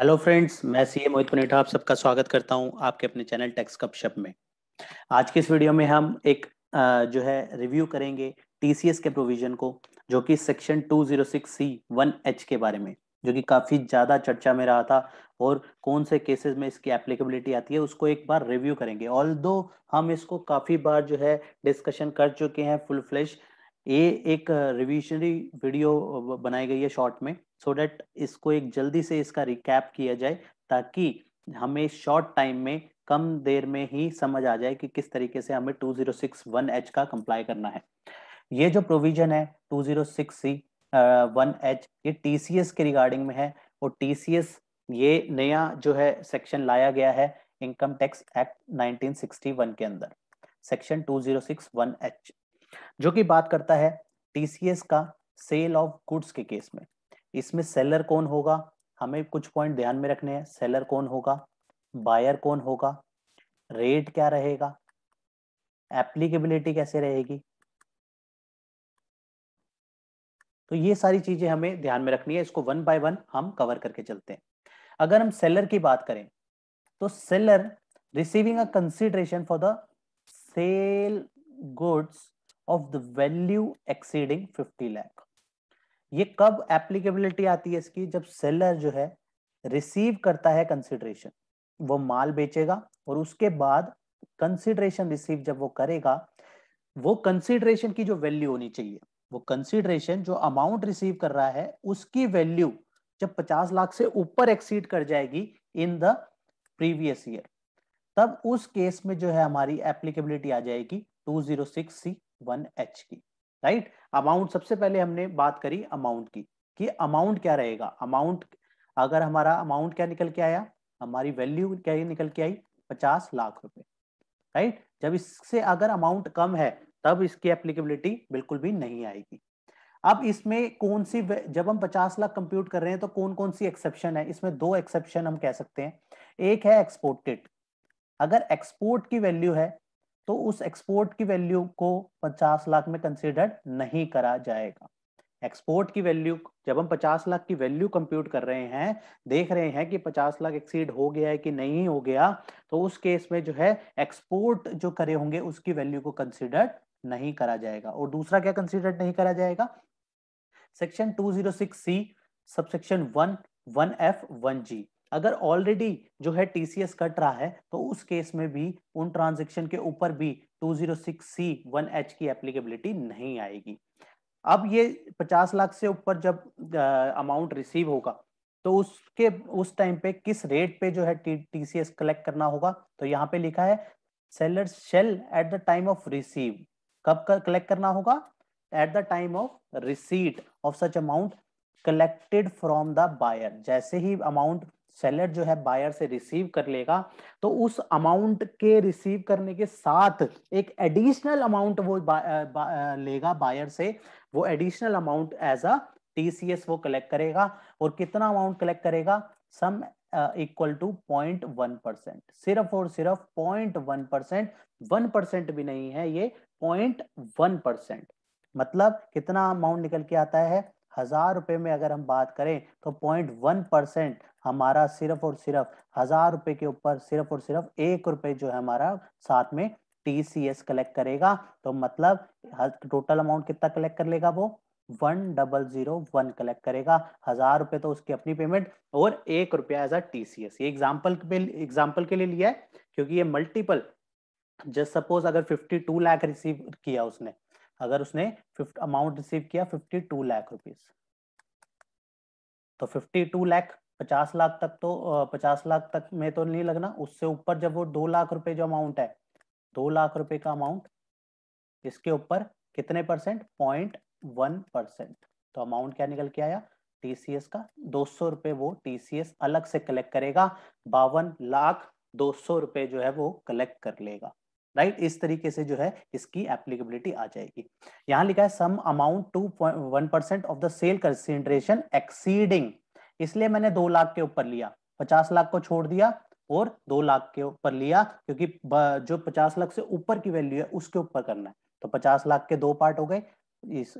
Hello friends मैं CA Mohit Punetha आप सबका स्वागत करता हूं आपके अपने चैनल टैक्स कप शप में आज के इस वीडियो में हम एक जो है रिव्यू करेंगे टीसीएस के प्रोविजन को जो कि सेक्शन 206 सी एच के बारे में जो कि काफी ज्यादा चर्चा में रहा था और कौन से केसेस में इसकी एप्लीकेबिलिटी आती है उसको एक बार रिव्यू करेंगे ऑल हम इसको काफी बार जो है डिस्कशन कर चुके हैं फुल फ्लैश ये एक रिविजनरी वीडियो बनाई गई है शॉर्ट में सो so डेट इसको एक जल्दी से इसका रिकैप किया जाए ताकि हमें शॉर्ट टाइम में कम देर में ही समझ आ जाए कि किस तरीके से हमें 2061H का कंप्लाई करना है ये जो प्रोविजन है 206C वन एच ये एस के रिगार्डिंग में है और एस ये नया जो है सेक्शन लाया गया है इनकम टैक्स एक्ट 1961 के अंदर सेक्शन 2061H जो कि बात करता है टीसीएस का सेल ऑफ गुड्स के केस में इसमें सेलर कौन होगा हमें कुछ पॉइंट ध्यान में रखने हैं सेलर कौन होगा बायर कौन होगा रेट क्या रहेगा एप्लीकेबिलिटी कैसे रहेगी तो ये सारी चीजें हमें ध्यान में रखनी है इसको वन बाय वन हम कवर करके चलते हैं अगर हम सेलर की बात करें तो seller receiving a consideration for the sale goods of the value exceeding 50 lakh ये कब एप्लीकेबिलिटी आती है इसकी जब सेलर जो है रिसीव करता है कंसिडरेशन वो माल बेचेगा और उसके बाद कंसिडरेशन रिसीव जब वो करेगा वो कंसिडरेशन की जो वैल्यू होनी चाहिए वो कंसिडरेशन जो अमाउंट रिसीव कर रहा है उसकी वैल्यू जब 50 लाख से ऊपर एक्सीड कर जाएगी इन द प्रीवियस ईयर तब उस केस में जो है हमारी एप्लीकेबिलिटी आ जाएगी 206 सी वन एच की राइट अमाउंट सबसे पहले हमने बात करी अमाउंट की कि अमाउंट क्या रहेगा अमाउंट अगर हमारा अमाउंट क्या निकल के आया हमारी वैल्यू क्या निकल के आई पचास लाख रुपए राइट जब इससे अगर अमाउंट कम है तब इसकी एप्लीकेबिलिटी बिल्कुल भी नहीं आएगी अब इसमें कौन सी जब हम 50 लाख कंप्यूट कर रहे हैं तो कौन कौन सी एक्सेप्शन है इसमें दो एक्सेप्शन हम कह सकते हैं एक है एक्सपोर्टेड अगर एक्सपोर्ट की वैल्यू है तो उस एक्सपोर्ट की वैल्यू को 50 लाख में कंसिडर नहीं करा जाएगा एक्सपोर्ट की वैल्यू जब हम 50 लाख की वैल्यू कंप्यूट कर रहे हैं देख रहे हैं कि 50 लाख एक्सीड हो गया है कि नहीं हो गया तो उस केस में जो है एक्सपोर्ट जो करे होंगे उसकी वैल्यू को कंसिडर नहीं करा जाएगा और दूसरा क्या कंसिडर नहीं करा जाएगा section six C subsection one one F one G अगर ऑलरेडी जो है टीसीएस कट रहा है तो उस केस में भी उन ट्रांजेक्शन के ऊपर भी सिक्स सी एच की एप्लीकेबिलिटी नहीं आएगी अब ये 50 लाख से ऊपर जब अमाउंट रिसीव होगा तो उसके उस टाइम पे किस रेट पे जो है टीसीएस कलेक्ट करना होगा तो यहाँ पे लिखा है seller shall at the time of receive कब कलेक्ट करना होगा at the time of receipt of such amount collected from the buyer जैसे ही अमाउंट सेलर जो है बायर से रिसीव कर लेगा तो उस अमाउंट के रिसीव करने के साथ एक एडिशनल अमाउंट वो बा, बा, लेगा बायर से वो additional amount as a TCS वो कलेक्ट करेगा और कितना अमाउंट कलेक्ट करेगा sum equal to point one percent सिर्फ और सिर्फ point one percent one percent भी नहीं है ये पॉइंट वन परसेंट मतलब कितना अमाउंट निकल के आता है हजार रुपए में अगर हम बात करें तो पॉइंट वन परसेंट हमारा सिर्फ और सिर्फ हजार रुपए के ऊपर सिर्फ और सिर्फ एक रुपए जो है हमारा साथ में टी कलेक्ट करेगा तो मतलब टोटल अमाउंट कितना कलेक्ट कर लेगा वो one double zero one collect करेगा हजार रुपए तो उसकी अपनी पेमेंट और एक रुपया एज अ टीसीएस ये एग्जाम्पल एग्जाम्पल के लिए लिया है क्योंकि ये मल्टीपल जस्ट सपोज अगर फिफ्टी टू लैख रिसीव किया उसने अगर उसने अमाउंट रिसीव किया फिफ्टी टू लैख रुपीज तो फिफ्टी टू लैख पचास लाख तक तो पचास लाख तक में तो नहीं लगना उससे ऊपर जब वो दो लाख रुपए जो अमाउंट है दो लाख रुपए का अमाउंट इसके ऊपर कितने परसेंट पॉइंट वन परसेंट तो अमाउंट क्या निकल के आया टीसीएस का दो सौ रुपए वो टीसीएस अलग से कलेक्ट करेगा बावन लाख दो सौ रुपए जो है वो कलेक्ट कर लेगा राइट right? इस तरीके से जो है इसकी एप्लीकेबिलिटी आ जाएगी यहाँ लिखा है sum amount to point one percent of the sale consideration exceeding इसलिए मैंने दो लाख के ऊपर लिया पचास लाख को छोड़ दिया और दो लाख के ऊपर लिया क्योंकि जो पचास लाख से ऊपर की वैल्यू है उसके ऊपर करना है तो पचास लाख के दो पार्ट हो गए इस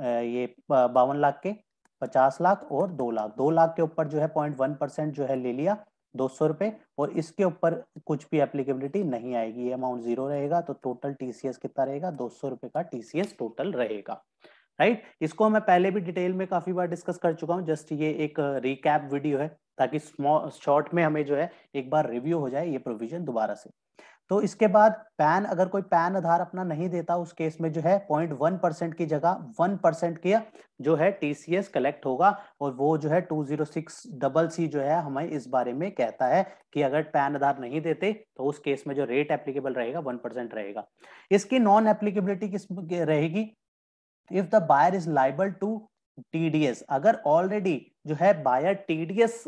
ये बावन लाख के पचास लाख और दो लाख दो लाख के ऊपर जो है पॉइंट वन परसेंट जो है ले लिया दो सौ रुपए और इसके ऊपर कुछ भी एप्लीकेबिलिटी नहीं आएगी ये अमाउंट जीरो रहेगा तो टोटल टीसीएस कितना रहेगा दो सौ रुपए का टीसीएस टोटल रहेगा राइट right? इसको मैं पहले भी डिटेल में काफी बार डिस्कस कर चुका हूँ जस्ट ये एक रिकैप uh, वीडियो है ताकि शॉर्ट में हमें जो है एक बार रिव्यू हो जाए ये प्रोविजन दोबारा से तो इसके बाद पैन अगर कोई पैन आधार अपना नहीं देता उस केस में जो है पॉइंट वन परसेंट की जगह वन परसेंट के जो है टीसीएस कलेक्ट होगा और वो जो है two zero six double C जो है हमें इस बारे में कहता है कि अगर पैन आधार नहीं देते तो उस केस में जो रेट एप्लीकेबल रहेगा वन परसेंट रहेगा इसकी नॉन एप्लीकेबिलिटी किस रहेगी if the buyer is liable to TDS अगर ऑलरेडी जो है बायर टीडीएस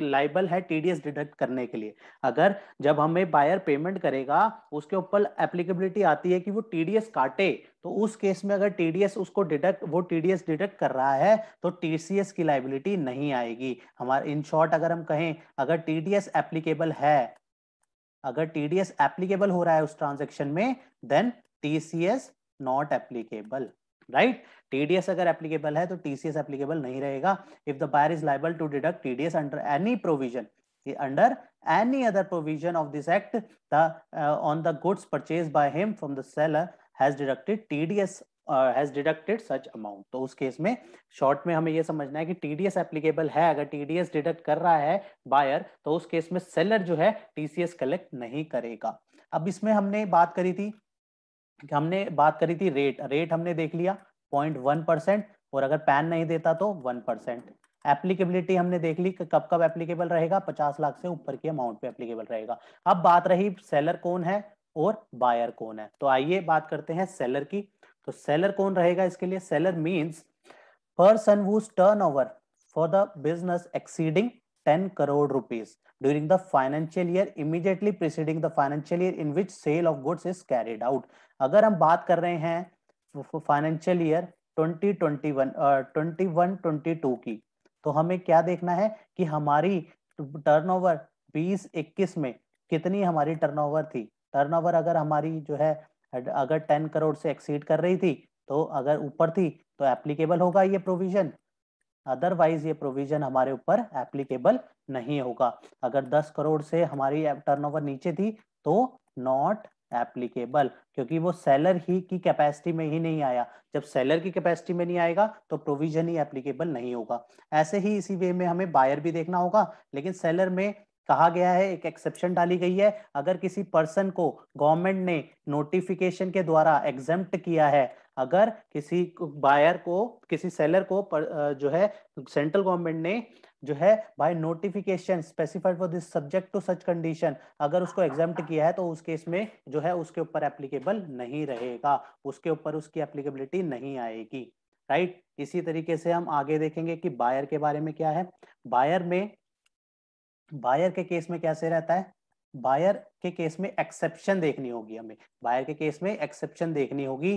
लाइबल है टीडीएस डिडक्ट करने के लिए अगर जब हमें बायर पेमेंट करेगा उसके ऊपर एप्लीकेबिलिटी आती है कि वो टीडीएस काटे तो उस केस में अगर टीडीएस उसको डिडक्ट वो टीडीएस डिडक्ट कर रहा है तो टीसीएस की लाइबिलिटी नहीं आएगी हमारे इन शॉर्ट अगर हम कहें अगर टीडीएस एप्लीकेबल है अगर टीडीएस एप्लीकेबल हो रहा है उस ट्रांजेक्शन में then TCS not applicable right TDS अगर एप्लीकेबल है तो टीसीएस एप्लीकेबल नहीं रहेगा if the buyer is liable to deduct TDS under any provision under any other provision of this act the uh, on the goods purchased by him from the seller has deducted tds has deducted such amount तो उस case में short में हमें यह समझना है कि TDS applicable है अगर टीडीएस डिडक्ट कर रहा है बायर तो उस केस में सेलर जो है टीसीएस कलेक्ट नहीं करेगा अब इसमें हमने बात करी थी हमने बात करी थी रेट रेट हमने देख लिया पॉइंट वन परसेंट और अगर पैन नहीं देता तो वन परसेंट एप्लीकेबिलिटी हमने देख ली कब कब एप्लीकेबल रहेगा पचास लाख से ऊपर के अमाउंट पे एप्लीकेबल रहेगा अब बात रही सेलर कौन है और बायर कौन है तो आइए बात करते हैं सेलर की तो सेलर कौन रहेगा इसके लिए seller means person whose turnover for the business exceeding 10 crore rupees during the financial year immediately preceding the financial year in which sale of goods is carried out अगर हम बात कर रहे हैं फाइनेंशियल ईयर 2021 21 22 की तो हमें क्या देखना है कि हमारी टर्नओवर 20 21 में कितनी हमारी टर्नओवर थी टर्नओवर अगर हमारी जो है अगर 10 करोड़ से एक्सीड कर रही थी तो अगर ऊपर थी तो एप्लीकेबल होगा ये प्रोविजन अदरवाइज ये प्रोविजन हमारे ऊपर एप्लीकेबल नहीं होगा अगर 10 करोड़ से हमारी टर्नओवर नीचे थी तो नॉट एप्लीकेबल क्योंकि वो सेलर ही की कैपेसिटी में ही नहीं आया जब सेलर की कैपेसिटी में नहीं आएगा तो प्रोविजन ही एप्लीकेबल नहीं होगा ऐसे ही इसी वे में हमें बायर भी देखना होगा लेकिन सेलर में कहा गया है एक एक्सेप्शन डाली गई है अगर किसी पर्सन को गवर्नमेंट ने नोटिफिकेशन के द्वारा एग्जेप्ट किया है अगर किसी बायर को किसी सेलर को पर, जो है सेंट्रल गवर्नमेंट ने जो है by notification specified for this subject to such condition अगर उसको एग्जाम किया है तो उस केस में जो है उसके ऊपर एप्लीकेबल नहीं रहेगा उसके ऊपर उसकी एप्लीकेबिलिटी नहीं आएगी राइट right? इसी तरीके से हम आगे देखेंगे कि बायर के बारे में क्या है बायर में बायर के केस में कैसे रहता है बायर के केस में एक्सेप्शन देखनी होगी हमें बायर के केस में एक्सेप्शन देखनी होगी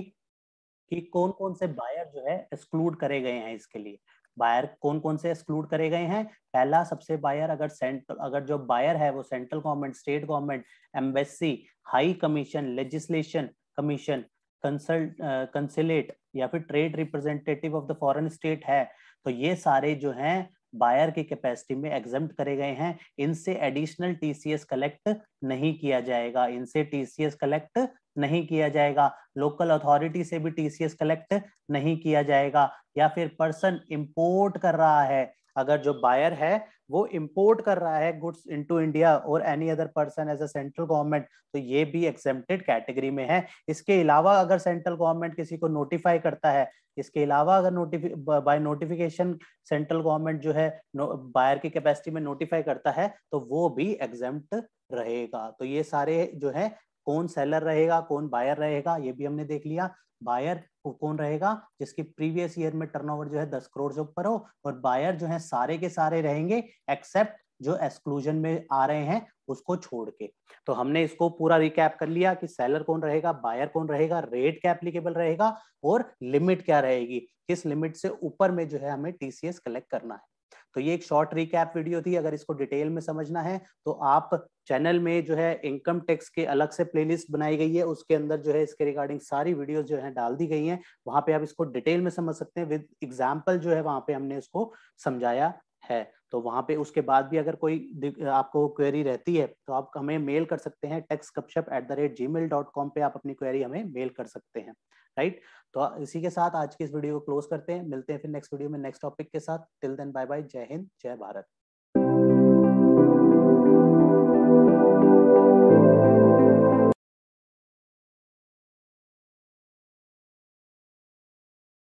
कि कौन कौन से बायर जो है एक्सक्लूड करे गए हैं इसके लिए बायर कौन कौन से एक्सक्लूड करे गए हैं पहला सबसे बायर अगर सेंट्रल अगर जो बायर है वो central government state government embassy high commission legislation commission consult consulate या फिर trade representative of the foreign state है तो ये सारे जो हैं बायर की कैपेसिटी में एग्जाम करे गए हैं इनसे एडिशनल टीसीएस कलेक्ट नहीं किया जाएगा इनसे टीसीएस कलेक्ट नहीं किया जाएगा लोकल अथॉरिटी से भी टीसीएस कलेक्ट नहीं किया जाएगा या फिर पर्सन इंपोर्ट कर रहा है अगर जो बायर है वो इंपोर्ट कर रहा है गुड्स इनटू इंडिया और any other person as a central government तो ये भी एक्सेप्टेड कैटेगरी में है इसके अलावा अगर सेंट्रल गवर्नमेंट किसी को नोटिफाई करता है इसके अलावा अगर नोटिफिक बाय नोटिफिकेशन सेंट्रल गवर्नमेंट जो है बायर की कैपेसिटी में नोटिफाई करता है तो वो भी एग्जेप्ट रहेगा तो ये सारे जो है कौन सेलर रहेगा कौन बायर रहेगा ये भी हमने देख लिया बायर कौन रहेगा जिसकी प्रीवियस ईयर में टर्नओवर जो है दस करोड़ से ऊपर हो और बायर जो है सारे के सारे रहेंगे एक्सेप्ट जो एक्सक्लूजन में आ रहे हैं उसको छोड़ के तो हमने इसको पूरा रिकैप कर लिया कि सेलर कौन रहेगा बायर कौन रहेगा रेट क्या एप्लीकेबल रहेगा और लिमिट क्या रहेगी किस लिमिट से ऊपर में जो है हमें टीसीएस कलेक्ट करना है तो ये एक शॉर्ट रिकैप वीडियो थी अगर इसको डिटेल में समझना है तो आप चैनल में जो है इनकम टैक्स के अलग से प्लेलिस्ट बनाई गई है उसके अंदर जो है इसके रिगार्डिंग सारी वीडियोस जो है डाल दी गई हैं वहां पे आप इसको डिटेल में समझ सकते हैं विद एग्जाम्पल जो है वहां पे हमने इसको समझाया है तो वहां पे उसके बाद भी अगर कोई आपको क्वेरी रहती है तो आप हमें मेल कर सकते हैं tax Gupshup at the rate Gmail dot com पे आप अपनी क्वेरी हमें मेल कर सकते हैं राइट तो इसी के साथ आज की इस वीडियो को क्लोज करते हैं मिलते हैं फिर नेक्स्ट वीडियो में नेक्स्ट टॉपिक के साथ टिल देन बाय बाय जय हिंद जय भारत